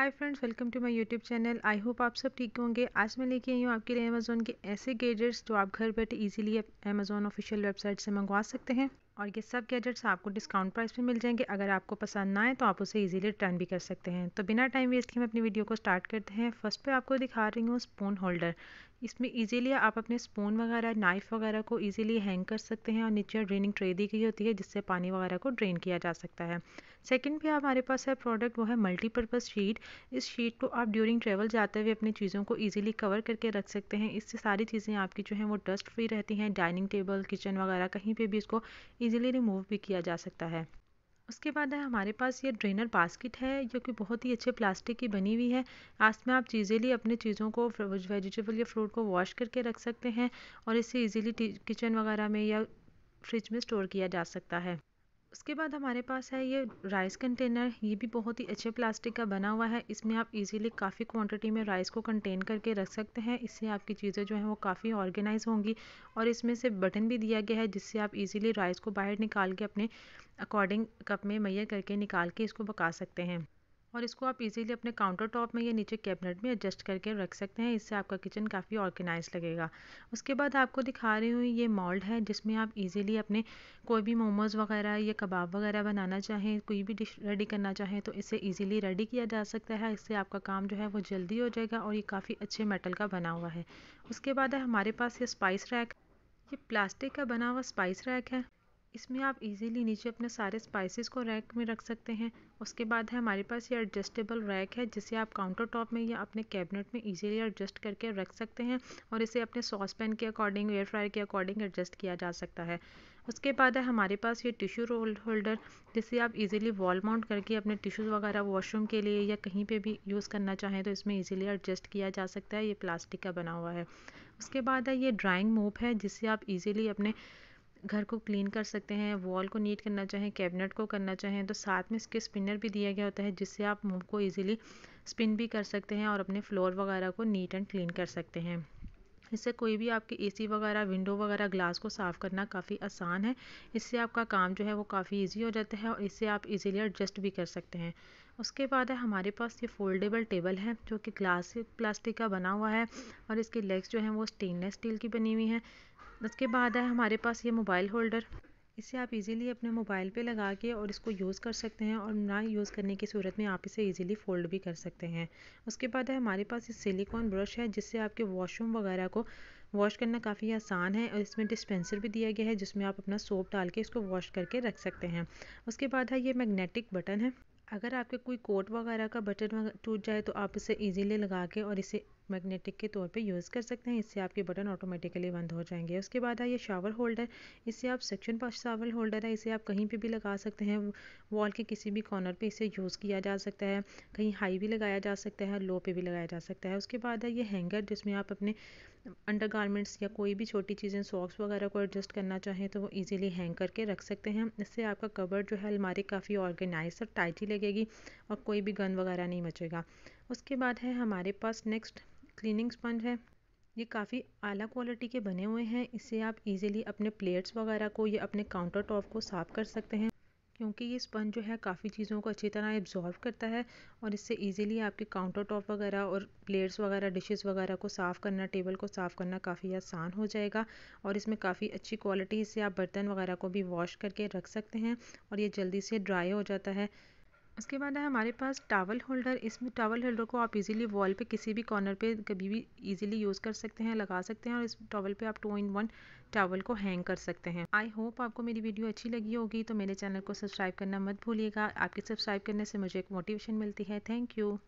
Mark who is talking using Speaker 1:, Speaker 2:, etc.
Speaker 1: hi friends welcome to my YouTube channel I hope आप सब ठीक होंगे आज मैं लेके आई हूँ आपके लिए अमेज़ोन के ऐसे गैजेट्स जो आप घर बैठे इजीली अमेज़ोन ऑफिशियल वेबसाइट से मंगवा सकते हैं और ये सब गैजेट्स आपको डिस्काउंट प्राइस पे मिल जाएंगे अगर आपको पसंद ना आए तो आप उसे इजीली रिटर्न भी कर सकते हैं तो बिना टाइम वेस्ट किए हम अपनी वीडियो को स्टार्ट करते हैं फर्स्ट पे आपको दिखा रही हूँ स्पून होल्डर इसमें इजीली आप अपने स्पून वगैरह नाइफ़ वगैरह को इजीली हैंग कर सकते हैं और नीचे ड्रेनिंग ट्रे दी गई होती है जिससे पानी वगैरह को ड्रेन किया जा सकता है सेकेंड भी हमारे पास है प्रोडक्ट वो है मल्टीपर्पज़ शीट इस शीट को आप ड्यूरिंग ट्रेवल जाते हुए अपनी चीज़ों को ईजिली कवर करके रख सकते हैं इससे सारी चीज़ें आपकी जो है वो डस्ट फ्री रहती हैं डाइनिंग टेबल किचन वगैरह कहीं पर भी इसको ईज़िली रिमूव भी किया जा सकता है उसके बाद है हमारे पास ये ड्रेनर बास्केट है जो कि बहुत ही अच्छे प्लास्टिक की बनी हुई है में आप ईजीली अपने चीज़ों को वेजिटेबल या फ्रूट को वॉश करके रख सकते हैं और इसे ईजीली किचन वगैरह में या फ्रिज में स्टोर किया जा सकता है उसके बाद हमारे पास है ये राइस कंटेनर ये भी बहुत ही अच्छे प्लास्टिक का बना हुआ है इसमें आप इजीली काफ़ी क्वांटिटी में राइस को कंटेन करके रख सकते हैं इससे आपकी चीज़ें जो हैं वो काफ़ी ऑर्गेनाइज होंगी और इसमें से बटन भी दिया गया है जिससे आप इजीली राइस को बाहर निकाल के अपने अकॉर्डिंग कप में मैयर करके निकाल के इसको पका सकते हैं और इसको आप इजीली अपने काउंटर टॉप में या नीचे कैबिनेट में एडजस्ट करके रख सकते हैं इससे आपका किचन काफ़ी ऑर्गेनाइज लगेगा उसके बाद आपको दिखा रही हूँ ये मॉल्ड है जिसमें आप इजीली अपने कोई भी मोमोज़ वगैरह या कबाब वगैरह बनाना चाहें कोई भी डिश रेडी करना चाहें तो इसे ईजिली रेडी किया जा सकता है इससे आपका काम जो है वो जल्दी हो जाएगा और ये काफ़ी अच्छे मेटल का बना हुआ है उसके बाद है हमारे पास ये स्पाइस रैक ये प्लास्टिक का बना हुआ स्पाइस रैक है इसमें आप इजीली नीचे अपने सारे स्पाइसेस को रैक में रख सकते हैं उसके बाद है हमारे पास ये एडजस्टेबल रैक है जिसे आप काउंटर टॉप में या अपने कैबिनेट में इजीली एडजस्ट करके रख सकते हैं और इसे अपने सॉस पैन के अकॉर्डिंग एयर फ्रायर के अकॉर्डिंग एडजस्ट किया जा सकता है उसके बाद है हमारे पास ये टिश्यू रोल होल्डर जिसे आप इजीली वॉल माउंट करके अपने टिश्यूज़ वगैरह वॉशरूम के लिए या कहीं पे भी यूज़ करना चाहें तो इसमें इजीली एडजस्ट किया जा सकता है ये प्लास्टिक का बना हुआ है उसके बाद है ये ड्राइंग मोप है जिसे आप इजीली अपने घर को क्लीन कर सकते हैं वॉल को नीट करना चाहें कैबिनेट को करना चाहें तो साथ में इसके स्पिनर भी दिया गया होता है जिससे आप मूव को इजीली स्पिन भी कर सकते हैं और अपने फ्लोर वगैरह को नीट एंड क्लीन कर सकते हैं इससे कोई भी आपके एसी वगैरह विंडो वगैरह ग्लास को साफ़ करना काफ़ी आसान है इससे आपका काम जो है वो काफ़ी इजी हो जाता है और इससे आप इजीली एडजस्ट भी कर सकते हैं उसके बाद है हमारे पास ये फोल्डेबल टेबल है जो कि ग्लास प्लास्टिक का बना हुआ है और इसके लेग्स जो हैं वो स्टेनलेस स्टील की बनी हुई हैं उसके बाद है हमारे पास ये मोबाइल होल्डर इसे आप इजीली अपने मोबाइल पे लगा के और इसको यूज़ कर सकते हैं और ना यूज़ करने की सूरत में आप इसे इजीली फ़ोल्ड भी कर सकते हैं उसके बाद है हमारे पास ये सिलिकॉन ब्रश है जिससे आपके वॉशरूम वगैरह को वॉश करना काफ़ी आसान है और इसमें डिस्पेंसर भी दिया गया है जिसमें आप अपना सोप डाल के इसको वॉश करके रख सकते हैं उसके बाद है ये मैग्नेटिक बटन है अगर आपके कोई कोट वगैरह का बटन टूट जाए तो आप इसे ईजीली लगा के और इसे मैग्नेटिक के तौर पे यूज़ कर सकते हैं इससे आपके बटन ऑटोमेटिकली बंद हो जाएंगे उसके बाद है ये शावर होल्डर इससे आप सेक्शन पर शावर होल्डर है इसे आप कहीं पे भी लगा सकते हैं वॉल के किसी भी कॉर्नर पे इसे यूज़ किया जा सकता है कहीं हाई भी लगाया जा सकता है लो पे भी लगाया जा सकता है उसके बाद है ये हैंगर जिसमें आप अपने अंडर या कोई भी छोटी चीज़ें सॉक्स वगैरह को एडजस्ट करना चाहें तो वो ईजिली हैंग करके रख सकते हैं इससे आपका कवर जो है अलमारी काफ़ी ऑर्गेनाइज और टाइटी लगेगी और कोई भी गन वगैरह नहीं मचेगा उसके बाद है हमारे पास नेक्स्ट क्लीनिंग स्पंज है ये काफ़ी आला क्वालिटी के बने हुए हैं इससे आप इजीली अपने प्लेट्स वगैरह को या अपने काउंटर टॉप को साफ़ कर सकते हैं क्योंकि ये स्पंज जो है काफ़ी चीज़ों को अच्छी तरह एब्जॉर्व करता है और इससे इजीली आपके काउंटर टॉप वगैरह और प्लेट्स वगैरह डिशेस वगैरह को साफ़ करना टेबल को साफ़ करना काफ़ी आसान हो जाएगा और इसमें काफ़ी अच्छी क्वालिटी से आप बर्तन वगैरह को भी वॉश करके रख सकते हैं और ये जल्दी से ड्राई हो जाता है उसके बाद है हमारे पास टावल होल्डर इसमें टावल होल्डर को आप इजीली वॉल पे किसी भी कॉर्नर पे कभी भी इजीली यूज़ कर सकते हैं लगा सकते हैं और इस टावल पे आप टू इन वन टावल को हैंग कर सकते हैं आई होप आपको मेरी वीडियो अच्छी लगी होगी तो मेरे चैनल को सब्सक्राइब करना मत भूलिएगा आपके सब्सक्राइब करने से मुझे एक मोटिवेशन मिलती है थैंक यू